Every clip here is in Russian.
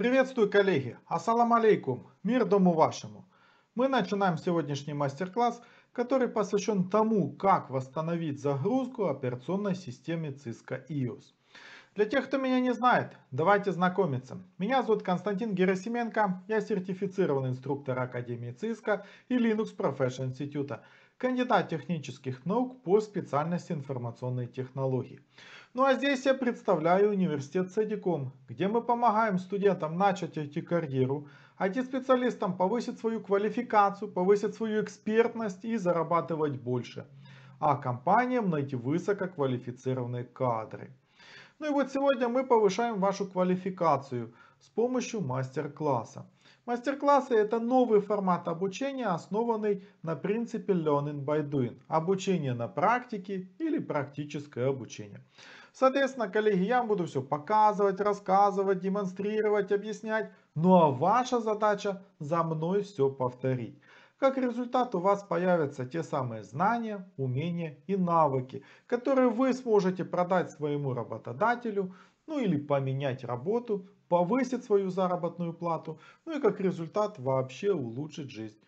Приветствую, коллеги! Ассалам алейкум! Мир дому вашему! Мы начинаем сегодняшний мастер-класс, который посвящен тому, как восстановить загрузку операционной системе Cisco IOS. Для тех, кто меня не знает, давайте знакомиться. Меня зовут Константин Герасименко, я сертифицированный инструктор Академии Cisco и Linux Professional Institute кандидат технических наук по специальности информационной технологии. Ну а здесь я представляю университет Садиком, где мы помогаем студентам начать IT-карьеру, IT-специалистам повысить свою квалификацию, повысить свою экспертность и зарабатывать больше, а компаниям найти высококвалифицированные кадры. Ну и вот сегодня мы повышаем вашу квалификацию с помощью мастер-класса. Мастер-классы – это новый формат обучения, основанный на принципе Learning by Doing – обучение на практике или практическое обучение. Соответственно, коллеги, я вам буду все показывать, рассказывать, демонстрировать, объяснять. Ну а ваша задача за мной все повторить. Как результат у вас появятся те самые знания, умения и навыки, которые вы сможете продать своему работодателю, ну или поменять работу повысит свою заработную плату, ну и как результат вообще улучшит жизнь.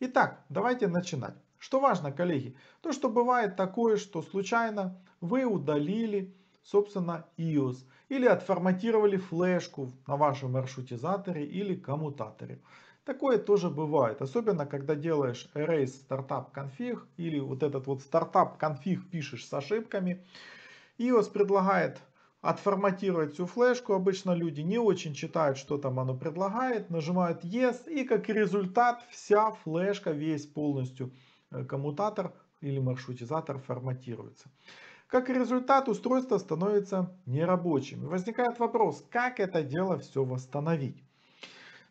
Итак, давайте начинать. Что важно, коллеги? То, что бывает такое, что случайно вы удалили, собственно, iOS или отформатировали флешку на вашем маршрутизаторе или коммутаторе. Такое тоже бывает, особенно когда делаешь erase startup config или вот этот вот startup config пишешь с ошибками. iOS предлагает отформатировать всю флешку. Обычно люди не очень читают, что там оно предлагает, нажимают Yes, и как результат вся флешка, весь полностью э, коммутатор или маршрутизатор форматируется. Как результат, устройство становится нерабочим. И возникает вопрос, как это дело все восстановить.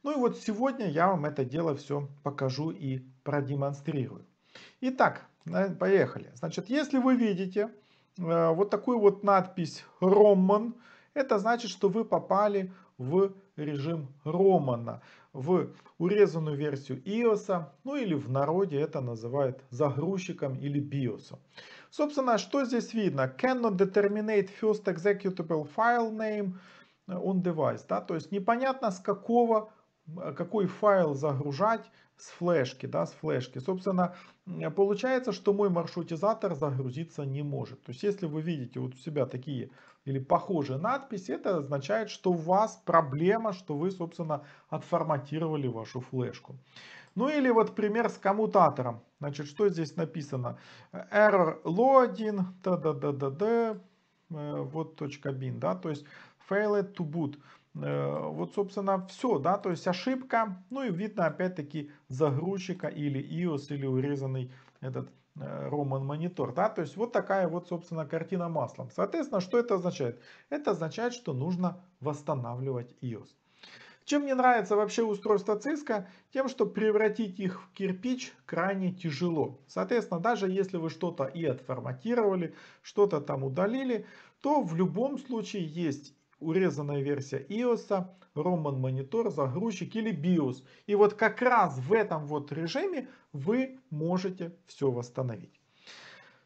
Ну и вот сегодня я вам это дело все покажу и продемонстрирую. Итак, поехали. Значит, если вы видите, Э, вот такую вот надпись «Роман». Это значит, что вы попали в режим Романа, в урезанную версию iOS, ну или в народе это называют загрузчиком или BIOS. Собственно, что здесь видно? Cannot determinate first executable file name on device. Да? То есть непонятно, с какого а какой файл загружать с флешки, да, с флешки. Собственно, получается, что мой маршрутизатор загрузиться не может. То есть, если вы видите вот у себя такие или похожие надписи, это означает, что у вас проблема, что вы, собственно, отформатировали вашу флешку. Ну или вот пример с коммутатором. Значит, что здесь написано? Error loading, та да да да да вот .bin, да, то есть failed to boot. Э, вот, собственно, все, да, то есть ошибка, ну и видно опять-таки загрузчика или iOS, или урезанный этот э, Roman монитор, да, то есть вот такая вот, собственно, картина маслом. Соответственно, что это означает? Это означает, что нужно восстанавливать iOS. Чем мне нравится вообще устройство Cisco? Тем, что превратить их в кирпич крайне тяжело. Соответственно, даже если вы что-то и отформатировали, что-то там удалили, то в любом случае есть урезанная версия iOS, Roman Monitor загрузчик или BIOS. И вот как раз в этом вот режиме вы можете все восстановить.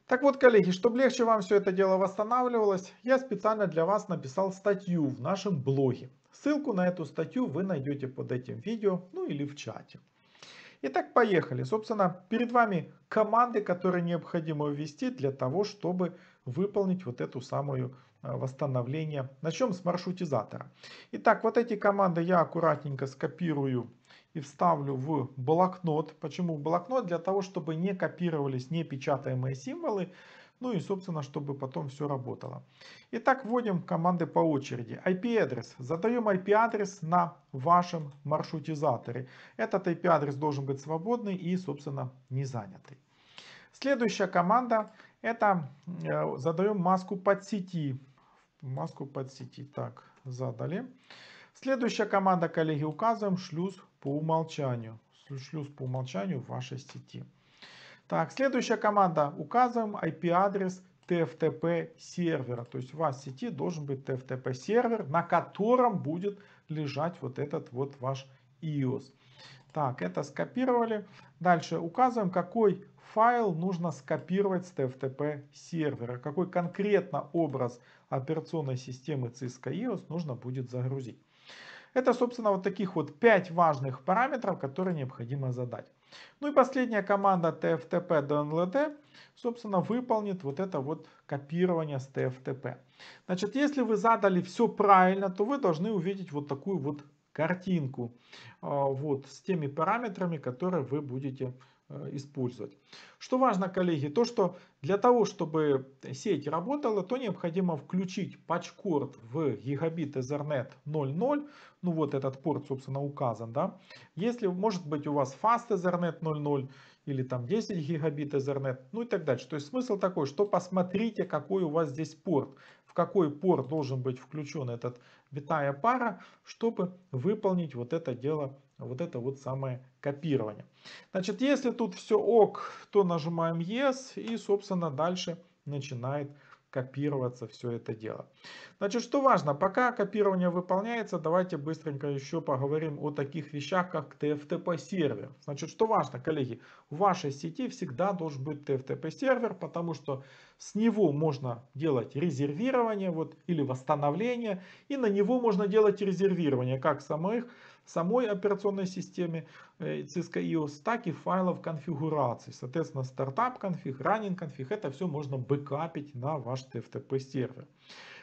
Так вот, коллеги, чтобы легче вам все это дело восстанавливалось, я специально для вас написал статью в нашем блоге. Ссылку на эту статью вы найдете под этим видео, ну или в чате. Итак, поехали. Собственно, перед вами команды, которые необходимо ввести для того, чтобы выполнить вот эту самую Э, восстановления. Начнем с маршрутизатора. Итак, вот эти команды я аккуратненько скопирую и вставлю в блокнот. Почему в блокнот? Для того, чтобы не копировались непечатаемые символы. Ну и, собственно, чтобы потом все работало. Итак, вводим команды по очереди. IP-адрес. Задаем IP-адрес на вашем маршрутизаторе. Этот IP-адрес должен быть свободный и, собственно, не занятый. Следующая команда это э, задаем маску подсети маску под сети. Так, задали. Следующая команда, коллеги, указываем шлюз по умолчанию. Шлюз по умолчанию в вашей сети. Так, следующая команда. Указываем IP-адрес TFTP сервера. То есть у вас в сети должен быть TFTP сервер, на котором будет лежать вот этот вот ваш iOS. Так, это скопировали. Дальше указываем, какой файл нужно скопировать с TFTP сервера. Какой конкретно образ операционной системы Cisco EOS нужно будет загрузить. Это, собственно, вот таких вот 5 важных параметров, которые необходимо задать. Ну и последняя команда TFTP DNLD, собственно, выполнит вот это вот копирование с TFTP. Значит, если вы задали все правильно, то вы должны увидеть вот такую вот картинку а, вот, с теми параметрами, которые вы будете Э, использовать. Что важно, коллеги, то что для того, чтобы сеть работала, то необходимо включить патч-корд в гигабит Ethernet 0.0. Ну вот этот порт, собственно, указан. Да? Если, может быть, у вас Fast Ethernet 0.0 или там 10 гигабит Ethernet, ну и так дальше. То есть смысл такой, что посмотрите, какой у вас здесь порт, в какой порт должен быть включен этот витая пара, чтобы выполнить вот это дело вот это вот самое копирование. Значит, если тут все ок, то нажимаем yes и, собственно, дальше начинает копироваться все это дело. Значит, что важно, пока копирование выполняется, давайте быстренько еще поговорим о таких вещах, как TFTP-сервер. Значит, что важно, коллеги, в вашей сети всегда должен быть TFTP-сервер, потому что с него можно делать резервирование вот, или восстановление, и на него можно делать резервирование как самых самой операционной системе Cisco э, iOS так и файлов конфигурации. Соответственно, стартап конфиг, раннинг конфиг, это все можно бэкапить на ваш TFTP сервер.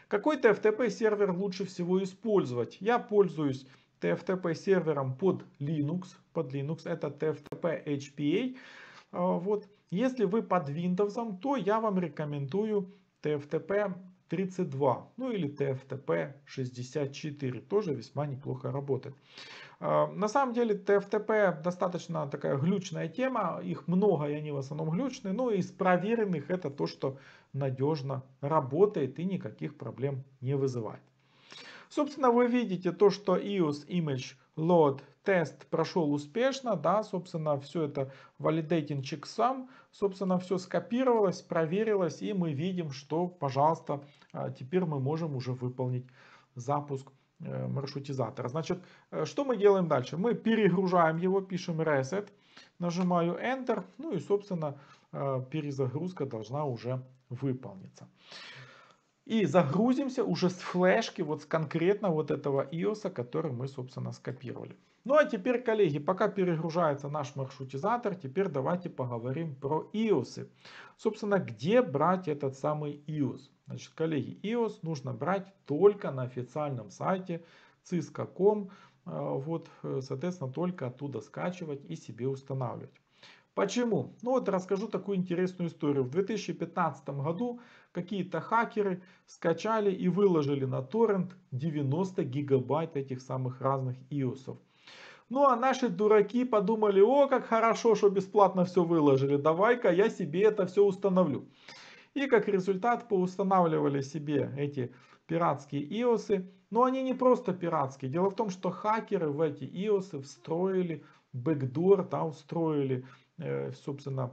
Какой TFTP сервер лучше всего использовать? Я пользуюсь TFTP сервером под Linux. Под Linux это TFTP HPA. А, вот. Если вы под Windows, то я вам рекомендую TFTP 32, ну или TFTP64, тоже весьма неплохо работает. А, на самом деле TFTP достаточно такая глючная тема, их много и они в основном глючные, но из проверенных это то, что надежно работает и никаких проблем не вызывает. Собственно, вы видите то, что EOS Image Load тест прошел успешно, да, собственно, все это валидейтинг сам, собственно, все скопировалось, проверилось, и мы видим, что, пожалуйста, а, теперь мы можем уже выполнить запуск э, маршрутизатора. Значит, э, что мы делаем дальше? Мы перегружаем его, пишем reset, нажимаю Enter, ну и, собственно, э, перезагрузка должна уже выполниться. И загрузимся уже с флешки, вот с конкретно вот этого iOS, который мы, собственно, скопировали. Ну а теперь, коллеги, пока перегружается наш маршрутизатор, теперь давайте поговорим про iOS. Собственно, где брать этот самый iOS? Значит, коллеги, iOS нужно брать только на официальном сайте cisco.com. Э, вот, э, соответственно, только оттуда скачивать и себе устанавливать. Почему? Ну вот расскажу такую интересную историю. В 2015 году какие-то хакеры скачали и выложили на торрент 90 гигабайт этих самых разных иосов. Ну а наши дураки подумали, о, как хорошо, что бесплатно все выложили, давай-ка я себе это все установлю. И как результат поустанавливали себе эти пиратские иосы. Но они не просто пиратские. Дело в том, что хакеры в эти иосы встроили бэкдор, там встроили, э, собственно,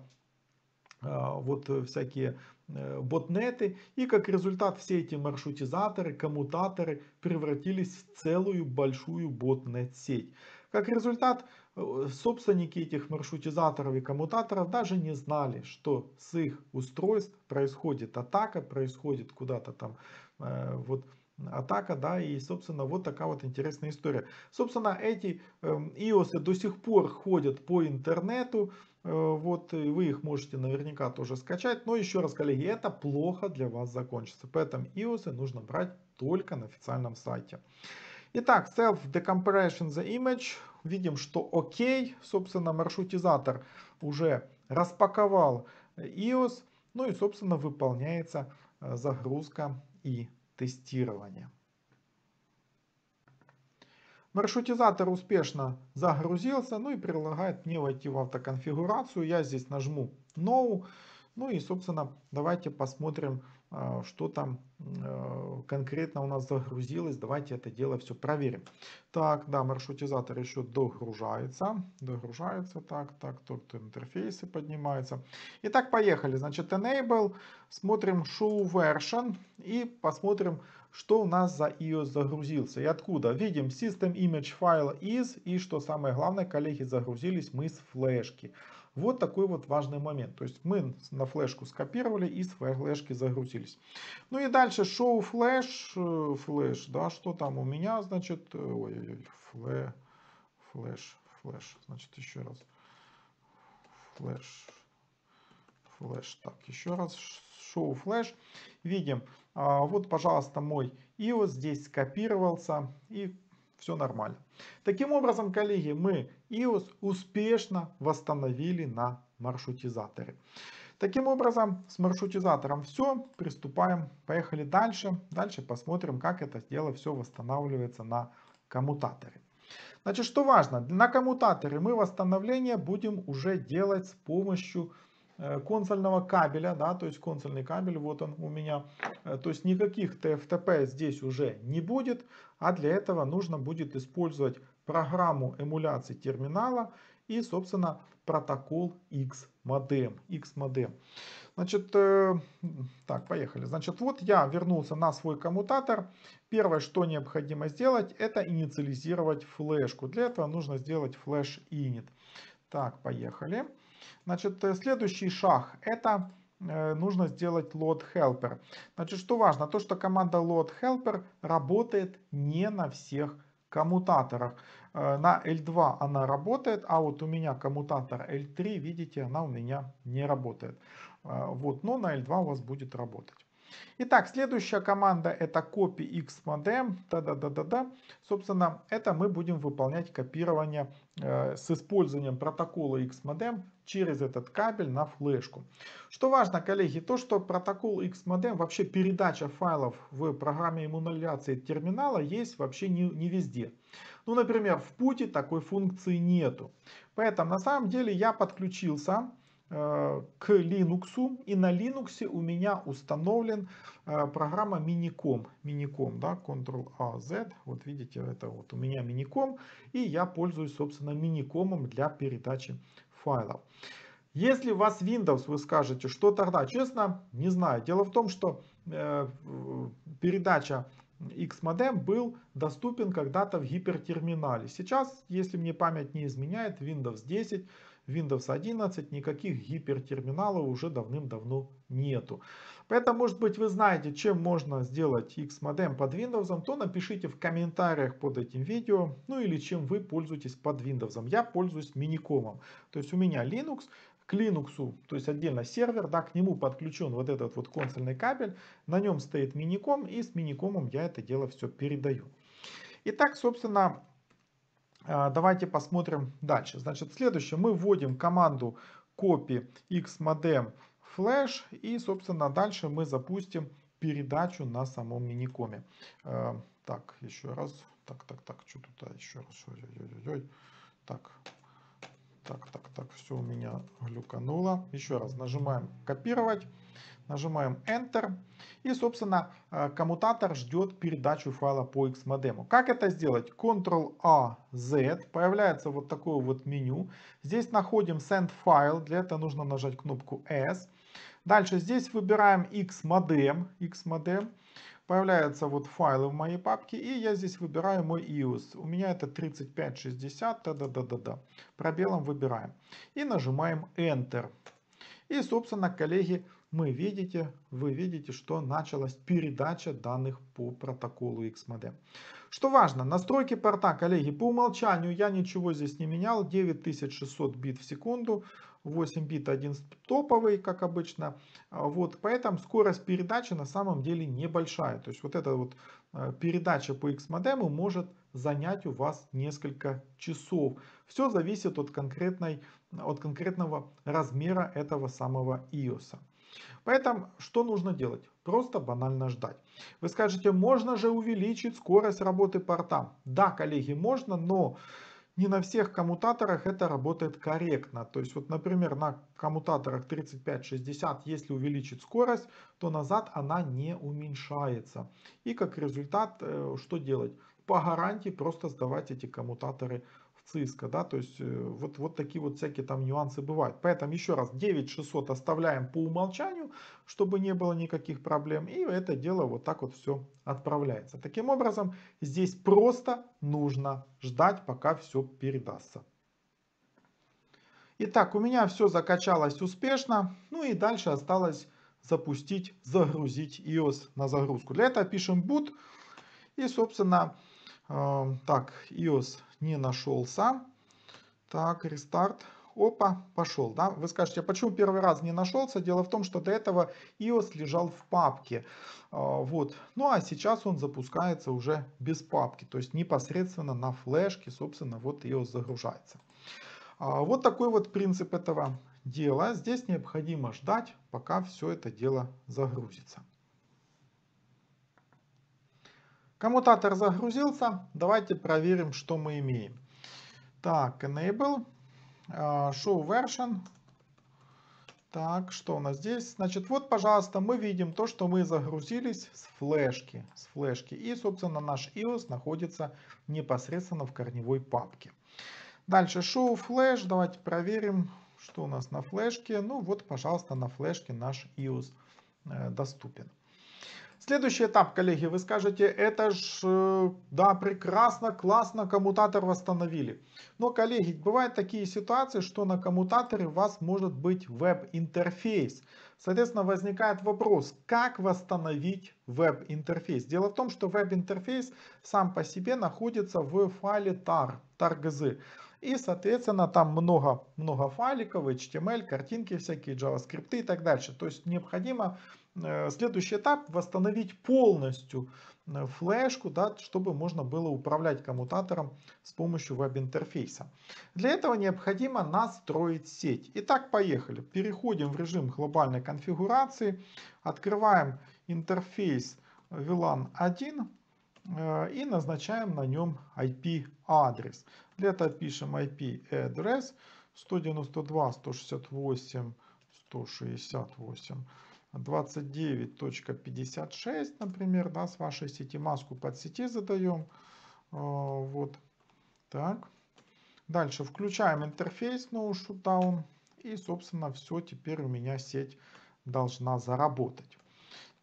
а, вот всякие э, ботнеты. И как результат все эти маршрутизаторы, коммутаторы превратились в целую большую ботнет-сеть. Как результат, э, собственники этих маршрутизаторов и коммутаторов даже не знали, что с их устройств происходит атака, происходит куда-то там э, вот атака, да, и, собственно, вот такая вот интересная история. Собственно, эти iOS эм, до сих пор ходят по интернету, э, вот, и вы их можете наверняка тоже скачать, но еще раз, коллеги, это плохо для вас закончится, поэтому iOS нужно брать только на официальном сайте. Итак, self decompression the image. Видим, что окей, собственно, маршрутизатор уже распаковал э, iOS. Ну и, собственно, выполняется э, загрузка и тестирование. Маршрутизатор успешно загрузился, ну и предлагает мне войти в автоконфигурацию. Я здесь нажму No. Ну и, собственно, давайте посмотрим а, что там э, конкретно у нас загрузилось. Давайте это дело все проверим. Так, да, маршрутизатор еще догружается. Догружается, так, так, тут интерфейсы поднимаются. Итак, поехали. Значит, enable, смотрим show version и посмотрим, что у нас за iOS загрузился и откуда. Видим system image file is и, что самое главное, коллеги, загрузились мы с флешки. Вот такой вот важный момент. То есть мы на флешку скопировали и с флешки загрузились. Ну и дальше Show Flash Flash, да, что там у меня, значит, э, ой, Flash Flash Flash. значит, еще раз, Flash Flash. так, еще раз, Show Flash. видим, а, вот, пожалуйста, мой iOS здесь скопировался и все нормально. Таким образом, коллеги, мы EOS успешно восстановили на маршрутизаторе. Таким образом, с маршрутизатором все, приступаем, поехали дальше. Дальше посмотрим, как это дело все восстанавливается на коммутаторе. Значит, что важно, на коммутаторе мы восстановление будем уже делать с помощью Э, консольного кабеля, да, то есть консольный кабель, вот он у меня, э, то есть никаких TFTP здесь уже не будет, а для этого нужно будет использовать программу эмуляции терминала и, собственно, протокол X-модем. x Значит, э, так, поехали. Значит, вот я вернулся на свой коммутатор. Первое, что необходимо сделать, это инициализировать флешку. Для этого нужно сделать флеш init. Так, поехали. Поехали. Значит, э, следующий шаг это э, нужно сделать load helper. Значит, что важно, то что команда load helper работает не на всех коммутаторах. Э, на L2 она работает, а вот у меня коммутатор L3, видите, она у меня не работает. Вот, но на L2 у вас будет работать. Итак, следующая команда это copy x modem. Да -да -да -да -да. Собственно, это мы будем выполнять копирование Э, с использованием протокола XMODEM через этот кабель на флешку. Что важно, коллеги, то, что протокол XMODEM вообще передача файлов в программе эмуляции терминала есть вообще не, не везде. Ну, например, в пути такой функции нету. Поэтому на самом деле я подключился Э, к Linux, и на Linux у меня установлен э, программа Minicom, Minicom, да, Ctrl-A, Z, а, вот видите, это вот у меня Minicom, и я пользуюсь, собственно, Minicom для передачи файлов. Если у вас Windows, вы скажете, что тогда, честно, не знаю. Дело в том, что э, передача Xmodem был доступен когда-то в гипертерминале. Сейчас, если мне память не изменяет, Windows 10 Windows 11 никаких гипертерминалов уже давным-давно нету. Поэтому, может быть, вы знаете, чем можно сделать X-модем под Windows, то напишите в комментариях под этим видео, ну или чем вы пользуетесь под Windows. Я пользуюсь миникомом. То есть у меня Linux, к Linux, то есть отдельно сервер, да, к нему подключен вот этот вот консольный кабель, на нем стоит миником, и с миникомом я это дело все передаю. Итак, собственно, а, давайте посмотрим дальше. Значит, следующее. Мы вводим команду copy xmodem flash. И, собственно, дальше мы запустим передачу на самом миникоме. А, так, еще раз. Так, так, так, что тут а, еще раз. Ой, ой, ой, Так, так, так, так, все у меня глюкануло. Еще раз нажимаем копировать, нажимаем Enter. И, собственно, э, коммутатор ждет передачу файла по X-модему. Как это сделать? Ctrl-A, Z. Появляется вот такое вот меню. Здесь находим Send File. Для этого нужно нажать кнопку S. Дальше здесь выбираем X-модем. X-модем. Появляются вот файлы в моей папке, и я здесь выбираю мой iOS. У меня это 3560, да-да-да-да-да. Пробелом выбираем. И нажимаем Enter. И, собственно, коллеги, мы видите, вы видите, что началась передача данных по протоколу xmodem Что важно, настройки порта, коллеги, по умолчанию я ничего здесь не менял, 9600 бит в секунду. 8 бит, один топовый, как обычно. А, вот, поэтому скорость передачи на самом деле небольшая. То есть вот эта вот э, передача по X-модему может занять у вас несколько часов. Все зависит от, конкретной, от конкретного размера этого самого iOS. Поэтому что нужно делать? Просто банально ждать. Вы скажете, можно же увеличить скорость работы порта? Да, коллеги, можно, но не на всех коммутаторах это работает корректно. То есть, вот, например, на коммутаторах 35-60, если увеличить скорость, то назад она не уменьшается. И как результат, э, что делать? По гарантии просто сдавать эти коммутаторы ЦИСКО, да, то есть э, вот, вот такие вот всякие там нюансы бывают. Поэтому еще раз, 9600 оставляем по умолчанию, чтобы не было никаких проблем, и это дело вот так вот все отправляется. Таким образом, здесь просто нужно ждать, пока все передастся. Итак, у меня все закачалось успешно, ну и дальше осталось запустить, загрузить iOS на загрузку. Для этого пишем boot и, собственно, так, iOS не нашелся. Так, рестарт. Опа, пошел. Да? Вы скажете, а почему первый раз не нашелся? Дело в том, что до этого iOS лежал в папке. А, вот. Ну а сейчас он запускается уже без папки. То есть непосредственно на флешке, собственно, вот iOS загружается. А, вот такой вот принцип этого дела. Здесь необходимо ждать, пока все это дело загрузится. Коммутатор загрузился. Давайте проверим, что мы имеем. Так, enable, а, show version. Так, что у нас здесь? Значит, вот, пожалуйста, мы видим то, что мы загрузились с флешки. С флешки. И, собственно, наш iOS находится непосредственно в корневой папке. Дальше show flash. Давайте проверим, что у нас на флешке. Ну вот, пожалуйста, на флешке наш iOS э, доступен. Следующий этап, коллеги, вы скажете, это ж, э, да, прекрасно, классно, коммутатор восстановили. Но, коллеги, бывают такие ситуации, что на коммутаторе у вас может быть веб-интерфейс. Соответственно, возникает вопрос, как восстановить веб-интерфейс. Дело в том, что веб-интерфейс сам по себе находится в файле tar, tar.gz. И, соответственно, там много-много файликов, HTML, картинки всякие, JavaScript и так дальше. То есть необходимо Э, следующий этап восстановить полностью э, флешку, да, чтобы можно было управлять коммутатором с помощью веб-интерфейса. Для этого необходимо настроить сеть. Итак, поехали. Переходим в режим глобальной конфигурации. Открываем интерфейс VLAN 1 э, и назначаем на нем IP-адрес. Для этого пишем IP-адрес 192.168.168.168 29.56, например, да, с вашей сети, маску под сети задаем. А, вот, так. Дальше включаем интерфейс No Shutdown. И, собственно, все, теперь у меня сеть должна заработать.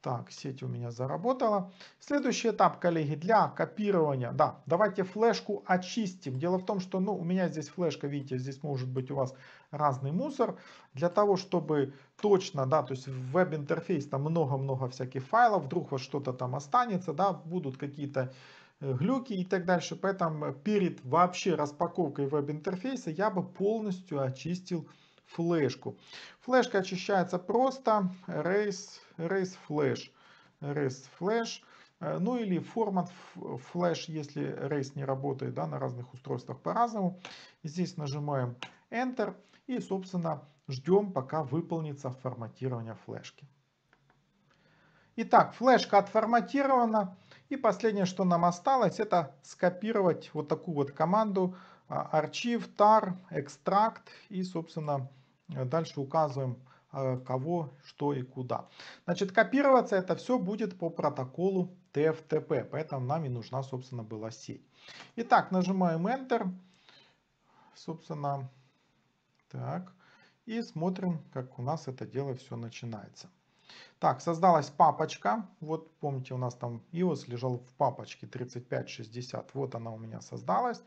Так, сеть у меня заработала. Следующий этап, коллеги, для копирования. Да, давайте флешку очистим. Дело в том, что ну, у меня здесь флешка, видите, здесь может быть у вас разный мусор. Для того, чтобы точно, да, то есть в веб-интерфейс там много-много всяких файлов, вдруг вот что-то там останется, да, будут какие-то э, глюки и так дальше. Поэтому перед вообще распаковкой веб-интерфейса я бы полностью очистил флешку. Флешка очищается просто. Race Race Flash, Race Flash, э, ну или формат Flash, если Race не работает да, на разных устройствах по-разному. Здесь нажимаем Enter и, собственно, ждем, пока выполнится форматирование флешки. Итак, флешка отформатирована. И последнее, что нам осталось, это скопировать вот такую вот команду архив, э, tar, extract И, собственно, э, дальше указываем Э, кого, что и куда. Значит, копироваться это все будет по протоколу TFTP, поэтому нам и нужна, собственно, была сеть. Итак, нажимаем Enter, собственно, так, и смотрим, как у нас это дело все начинается. Так, создалась папочка. Вот помните, у нас там iOS лежал в папочке 3560. Вот она у меня создалась.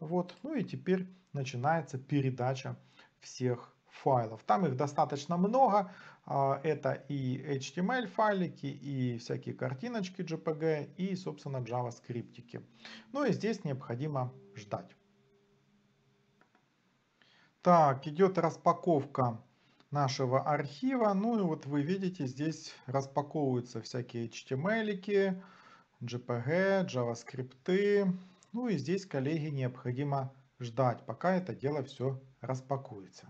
Вот. Ну и теперь начинается передача всех файлов. Там их достаточно много. А, это и HTML файлики, и всякие картиночки JPG, и, собственно, JavaScript. Ну и здесь необходимо ждать. Так, идет распаковка нашего архива. Ну и вот вы видите, здесь распаковываются всякие HTML, JPG, JavaScript. Ну и здесь, коллеги, необходимо ждать, пока это дело все распакуется.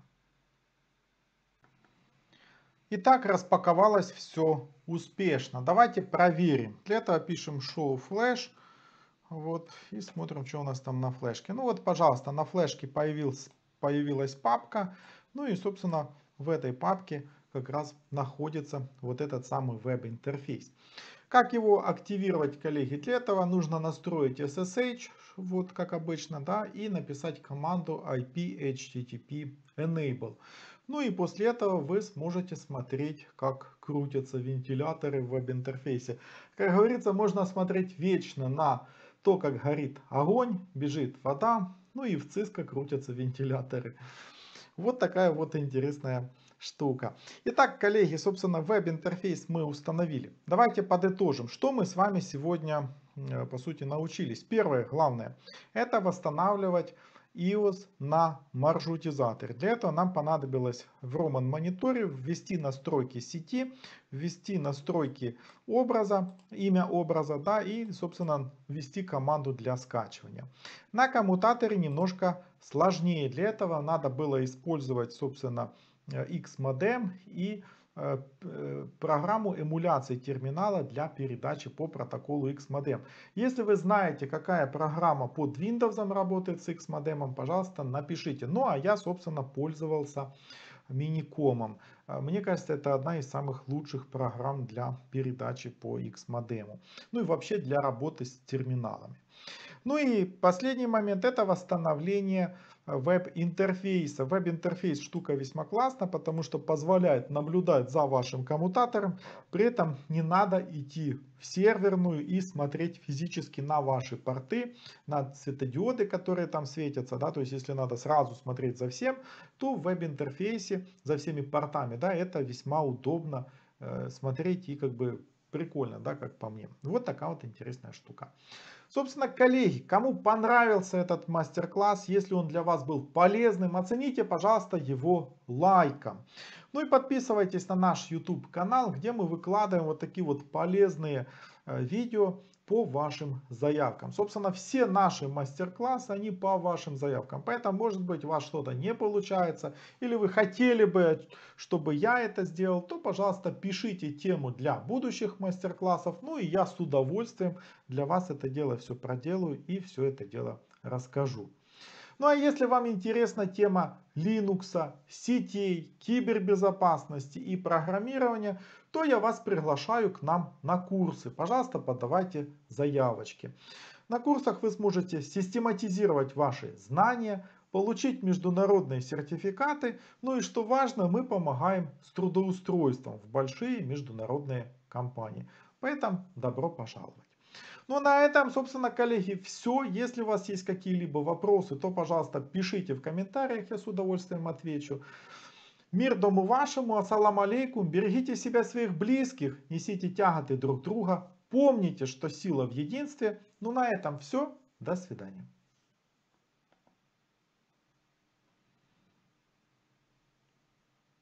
Итак, распаковалось все успешно. Давайте проверим. Для этого пишем show flash. Вот, и смотрим, что у нас там на флешке. Ну вот, пожалуйста, на флешке появился, появилась папка. Ну и, собственно, в этой папке как раз находится вот этот самый веб-интерфейс. Как его активировать, коллеги? Для этого нужно настроить SSH, вот как обычно, да, и написать команду IP HTTP Enable. Ну и после этого вы сможете смотреть, как крутятся вентиляторы в веб-интерфейсе. Как говорится, можно смотреть вечно на то, как горит огонь, бежит вода, ну и в ЦИСКО крутятся вентиляторы. Вот такая вот интересная штука. Итак, коллеги, собственно, веб-интерфейс мы установили. Давайте подытожим, что мы с вами сегодня, э, по сути, научились. Первое, главное, это восстанавливать iOS на маршрутизатор. Для этого нам понадобилось в Roman мониторе ввести настройки сети, ввести настройки образа, имя образа, да, и, собственно, ввести команду для скачивания. На коммутаторе немножко сложнее. Для этого надо было использовать, собственно, э, X-модем и Э, э, программу эмуляции терминала для передачи по протоколу XMODEM. Если вы знаете, какая программа под Windows работает с x пожалуйста, напишите. Ну, а я, собственно, пользовался Миникомом. Э, мне кажется, это одна из самых лучших программ для передачи по x Ну и вообще для работы с терминалами. Ну и последний момент – это восстановление веб-интерфейса. Веб-интерфейс штука весьма классная, потому что позволяет наблюдать за вашим коммутатором. При этом не надо идти в серверную и смотреть физически на ваши порты, на светодиоды, которые там светятся. Да? То есть, если надо сразу смотреть за всем, то в веб-интерфейсе за всеми портами да, это весьма удобно э, смотреть и как бы прикольно, да, как по мне. Вот такая вот интересная штука. Собственно, коллеги, кому понравился этот мастер-класс, если он для вас был полезным, оцените, пожалуйста, его лайком. Ну и подписывайтесь на наш YouTube канал, где мы выкладываем вот такие вот полезные э, видео по вашим заявкам. Собственно, все наши мастер-классы, они по вашим заявкам. Поэтому, может быть, у вас что-то не получается, или вы хотели бы, чтобы я это сделал, то, пожалуйста, пишите тему для будущих мастер-классов. Ну и я с удовольствием для вас это дело все проделаю и все это дело расскажу. Ну а если вам интересна тема Linux, сетей, кибербезопасности и программирования, то я вас приглашаю к нам на курсы. Пожалуйста, подавайте заявочки. На курсах вы сможете систематизировать ваши знания, получить международные сертификаты, ну и что важно, мы помогаем с трудоустройством в большие международные компании. Поэтому добро пожаловать. Ну а на этом, собственно, коллеги, все. Если у вас есть какие-либо вопросы, то, пожалуйста, пишите в комментариях, я с удовольствием отвечу. Мир дому вашему, ассалам алейкум, берегите себя своих близких, несите тяготы друг друга, помните, что сила в единстве. Ну на этом все, до свидания.